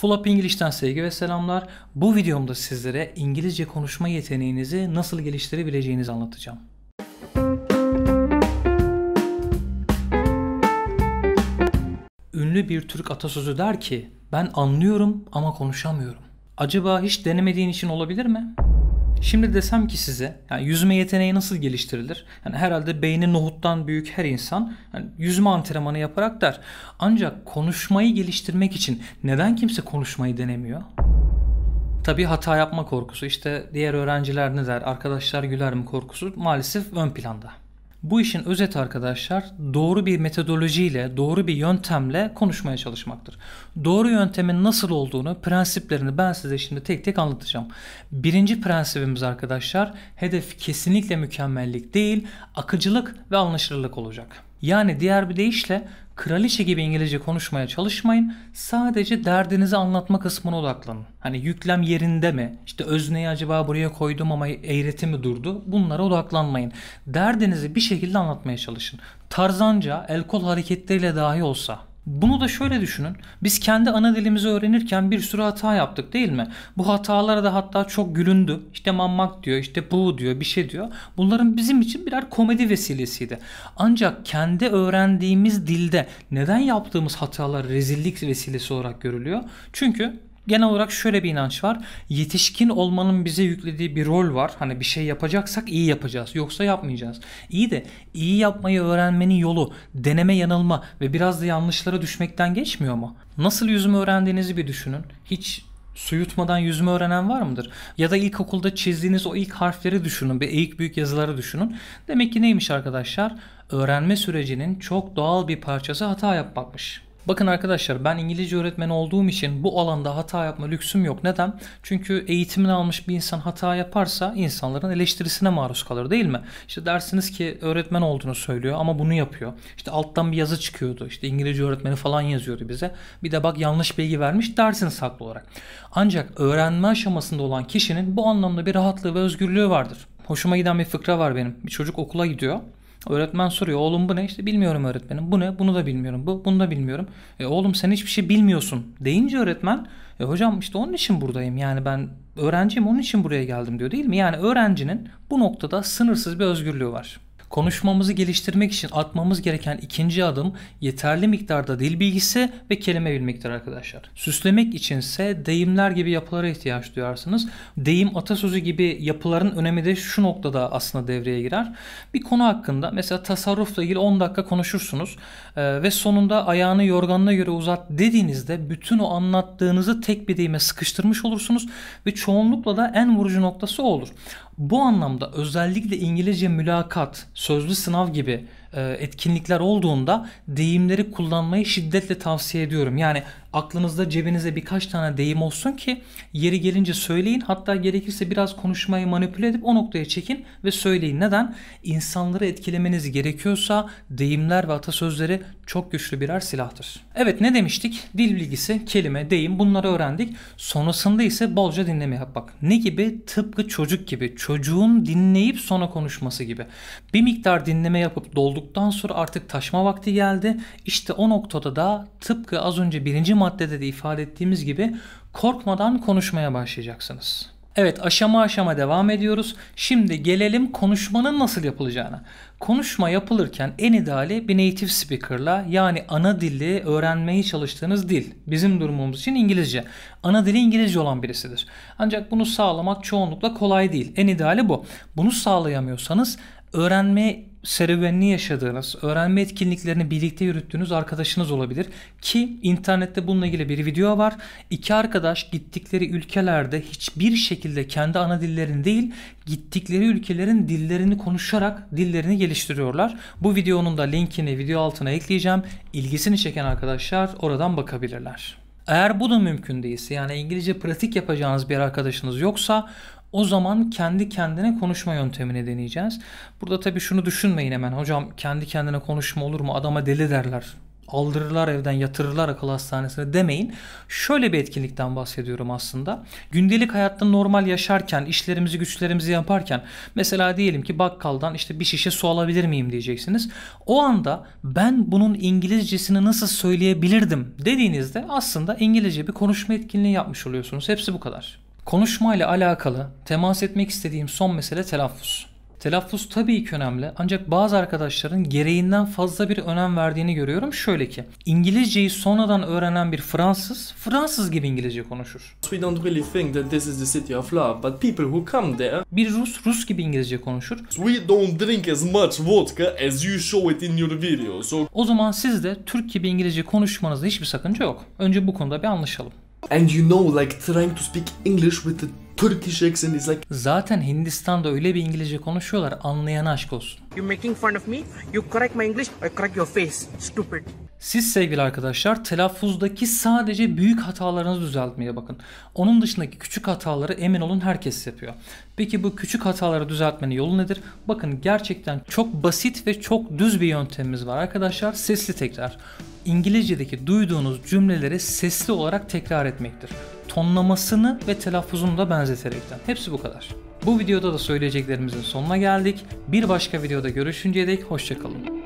Flop İngiliz'ten sevgi ve selamlar. Bu videomda sizlere İngilizce konuşma yeteneğinizi nasıl geliştirebileceğinizi anlatacağım. Ünlü bir Türk atasözü der ki, ben anlıyorum ama konuşamıyorum. Acaba hiç denemediğin için olabilir mi? Şimdi desem ki size yani yüzme yeteneği nasıl geliştirilir? Yani herhalde beyni nohuttan büyük her insan yani yüzme antrenmanı yaparak der. Ancak konuşmayı geliştirmek için neden kimse konuşmayı denemiyor? Tabii hata yapma korkusu işte diğer öğrenciler ne der, arkadaşlar güler mi korkusu maalesef ön planda. Bu işin özet arkadaşlar doğru bir metodolojiyle, doğru bir yöntemle konuşmaya çalışmaktır. Doğru yöntemin nasıl olduğunu, prensiplerini ben size şimdi tek tek anlatacağım. Birinci prensibimiz arkadaşlar hedef kesinlikle mükemmellik değil, akıcılık ve anlaşılırlık olacak. Yani diğer bir deyişle kraliçe gibi İngilizce konuşmaya çalışmayın. Sadece derdinizi anlatma kısmına odaklanın. Hani yüklem yerinde mi? İşte özneyi acaba buraya koydum ama eğreti mi durdu? Bunlara odaklanmayın. Derdinizi bir şekilde anlatmaya çalışın. Tarzanca, el kol hareketleriyle dahi olsa. Bunu da şöyle düşünün. Biz kendi ana dilimizi öğrenirken bir sürü hata yaptık değil mi? Bu hatalara da hatta çok gülündü. İşte mammak diyor, işte bu diyor, bir şey diyor. Bunların bizim için birer komedi vesilesiydi. Ancak kendi öğrendiğimiz dilde neden yaptığımız hatalar rezillik vesilesi olarak görülüyor? Çünkü genel olarak şöyle bir inanç var. Yetişkin olmanın bize yüklediği bir rol var. Hani bir şey yapacaksak iyi yapacağız. Yoksa yapmayacağız. İyi de iyi yapmayı öğrenmenin yolu deneme yanılma ve biraz da yanlışlara düşmekten geçmiyor mu? Nasıl yüzümü öğrendiğinizi bir düşünün. Hiç su yutmadan yüzümü öğrenen var mıdır? Ya da ilkokulda çizdiğiniz o ilk harfleri düşünün. Bir eğik büyük yazıları düşünün. Demek ki neymiş arkadaşlar? Öğrenme sürecinin çok doğal bir parçası hata yapmakmış. Bakın arkadaşlar ben İngilizce öğretmeni olduğum için bu alanda hata yapma lüksüm yok. Neden? Çünkü eğitimini almış bir insan hata yaparsa insanların eleştirisine maruz kalır değil mi? İşte dersiniz ki öğretmen olduğunu söylüyor ama bunu yapıyor. İşte alttan bir yazı çıkıyordu. İşte İngilizce öğretmeni falan yazıyordu bize. Bir de bak yanlış bilgi vermiş dersiniz haklı olarak. Ancak öğrenme aşamasında olan kişinin bu anlamda bir rahatlığı ve özgürlüğü vardır. Hoşuma giden bir fıkra var benim. Bir çocuk okula gidiyor. Öğretmen soruyor oğlum bu ne? işte bilmiyorum öğretmenim. Bu ne? Bunu da bilmiyorum. Bu, bunu da bilmiyorum. E, oğlum sen hiçbir şey bilmiyorsun deyince öğretmen e, hocam işte onun için buradayım. Yani ben öğrenciyim onun için buraya geldim diyor değil mi? Yani öğrencinin bu noktada sınırsız bir özgürlüğü var. Konuşmamızı geliştirmek için atmamız gereken ikinci adım yeterli miktarda dil bilgisi ve kelime bilmektir arkadaşlar. Süslemek içinse deyimler gibi yapılara ihtiyaç duyarsınız. Deyim atasözü gibi yapıların önemi de şu noktada aslında devreye girer. Bir konu hakkında mesela tasarrufla ilgili 10 dakika konuşursunuz e, ve sonunda ayağını yorganına göre uzat dediğinizde bütün o anlattığınızı tek bir deyime sıkıştırmış olursunuz ve çoğunlukla da en vurucu noktası olur. Bu anlamda özellikle İngilizce mülakat, sözlü sınav gibi e, etkinlikler olduğunda deyimleri kullanmayı şiddetle tavsiye ediyorum. Yani Aklınızda cebinize birkaç tane deyim olsun ki yeri gelince söyleyin. Hatta gerekirse biraz konuşmayı manipüle edip o noktaya çekin ve söyleyin. Neden? İnsanları etkilemeniz gerekiyorsa deyimler ve atasözleri çok güçlü birer silahtır. Evet ne demiştik? Dil bilgisi, kelime, deyim bunları öğrendik. Sonrasında ise bolca dinleme yap. Bak Ne gibi? Tıpkı çocuk gibi. Çocuğun dinleyip sonra konuşması gibi. Bir miktar dinleme yapıp dolduktan sonra artık taşma vakti geldi. İşte o noktada da tıpkı az önce birinci maddede de ifade ettiğimiz gibi korkmadan konuşmaya başlayacaksınız. Evet aşama aşama devam ediyoruz. Şimdi gelelim konuşmanın nasıl yapılacağına. Konuşma yapılırken en ideali bir native speaker'la yani ana dili öğrenmeye çalıştığınız dil. Bizim durumumuz için İngilizce. Ana dili İngilizce olan birisidir. Ancak bunu sağlamak çoğunlukla kolay değil. En ideali bu. Bunu sağlayamıyorsanız öğrenmeye serüvenini yaşadığınız, öğrenme etkinliklerini birlikte yürüttüğünüz arkadaşınız olabilir. Ki internette bununla ilgili bir video var. İki arkadaş gittikleri ülkelerde hiçbir şekilde kendi ana dillerini değil, gittikleri ülkelerin dillerini konuşarak dillerini geliştiriyorlar. Bu videonun da linkini video altına ekleyeceğim. İlgisini çeken arkadaşlar oradan bakabilirler. Eğer bu da mümkün değilse yani İngilizce pratik yapacağınız bir arkadaşınız yoksa o zaman kendi kendine konuşma yöntemini deneyeceğiz. Burada tabii şunu düşünmeyin hemen hocam kendi kendine konuşma olur mu adama deli derler aldırırlar evden yatırırlar akıl hastanesine demeyin. Şöyle bir etkinlikten bahsediyorum aslında. Gündelik hayatta normal yaşarken, işlerimizi güçlerimizi yaparken mesela diyelim ki bakkaldan işte bir şişe su alabilir miyim diyeceksiniz. O anda ben bunun İngilizcesini nasıl söyleyebilirdim dediğinizde aslında İngilizce bir konuşma etkinliği yapmış oluyorsunuz. Hepsi bu kadar. Konuşmayla alakalı temas etmek istediğim son mesele telaffuz. Telaffuz tabii ki önemli ancak bazı arkadaşların gereğinden fazla bir önem verdiğini görüyorum. Şöyle ki İngilizceyi sonradan öğrenen bir Fransız Fransız gibi İngilizce konuşur. We don't really think that this is the city of love but people who come there Bir Rus Rus gibi İngilizce konuşur. We don't drink as much vodka as you show it in your video. So... O zaman siz de Türk gibi İngilizce konuşmanızda hiçbir sakınca yok. Önce bu konuda bir anlaşalım. And you know like trying to speak English with the Turkish accent is like Zaten Hindistan'da öyle bir İngilizce konuşuyorlar anlayana aşk olsun. You making fun of me? You correct my English, I correct your face. Stupid. Siz sevgili arkadaşlar telaffuzdaki sadece büyük hatalarınızı düzeltmeye bakın. Onun dışındaki küçük hataları emin olun herkes yapıyor. Peki bu küçük hataları düzeltmenin yolu nedir? Bakın gerçekten çok basit ve çok düz bir yöntemimiz var arkadaşlar. Sesli tekrar. İngilizce'deki duyduğunuz cümleleri sesli olarak tekrar etmektir. Tonlamasını ve telaffuzunu da benzeterekten. Hepsi bu kadar. Bu videoda da söyleyeceklerimizin sonuna geldik. Bir başka videoda görüşünceye dek hoşçakalın.